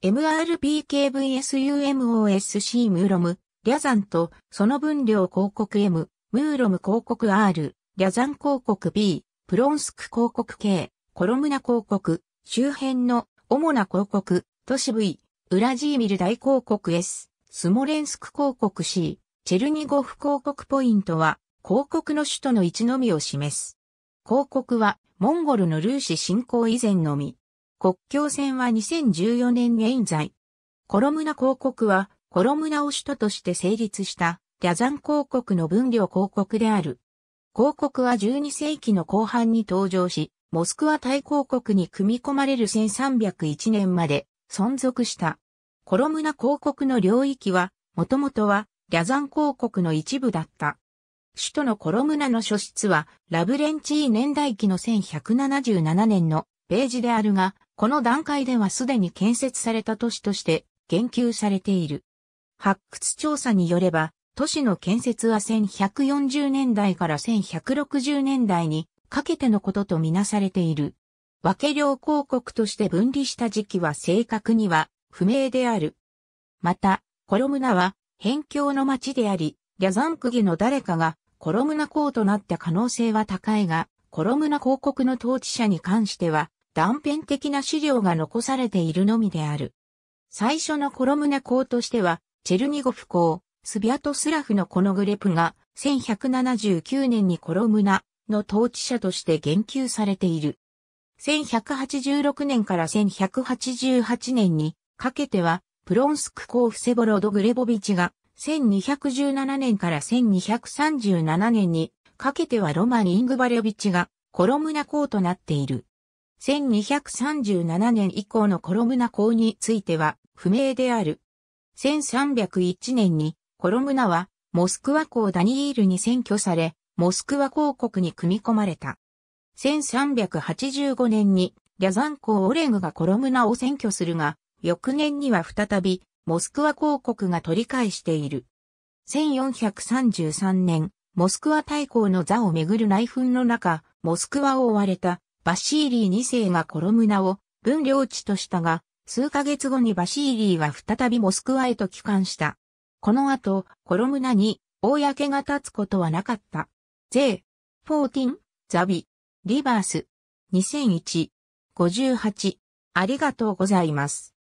MRPKVSUMOSC ムーロム、リャザンと、その分量広告 M、ムーロム広告 R、リャザン広告 B、プロンスク広告 K、コロムナ広告、周辺の主な広告、都市 V、ウラジーミル大広告 S、スモレンスク広告 C、チェルニゴフ広告ポイントは、広告の首都の位置のみを示す。広告は、モンゴルのルーシ侵攻以前のみ、国境線は2014年現在。コロムナ広告は、コロムナを首都として成立した、リャザン広告の分量広告である。広告は12世紀の後半に登場し、モスクワ大広告に組み込まれる1301年まで存続した。コロムナ広告の領域は、もともとは、リャザン広告の一部だった。首都のコロムナの書室は、ラブレンチー年代記の1177年のページであるが、この段階ではすでに建設された都市として言及されている。発掘調査によれば、都市の建設は1140年代から1160年代にかけてのこととみなされている。分け領広告として分離した時期は正確には不明である。また、コロムナは辺境の町であり、リャザンクギの誰かがコロムナ公となった可能性は高いが、コロムナ広告の統治者に関しては断片的な資料が残されているのみである。最初のコロムナ校としては、チェルニゴフ公、スビアトスラフのこのグレプが、1179年にコロムナの統治者として言及されている。1186年から1188年にかけては、プロンスク公フセボロド・グレボビチが、1217年から1237年にかけてはロマン・イングバレビチがコロムナ校となっている。1237年以降のコロムナ公については不明である。1301年にコロムナはモスクワ公ダニールに占拠され、モスクワ公国に組み込まれた。1385年にリャザン公オレグがコロムナを占拠するが、翌年には再びモスクワ公国が取り返している。1433年、モスクワ大公の座をめぐる内紛の中、モスクワを追われたバシーリー2世がコロムナを分領地としたが、数ヶ月後にバシーリーは再びモスクワへと帰還した。この後、コロムナに、公が立つことはなかった。テ14、ザビ、リバース、2001、58。ありがとうございます。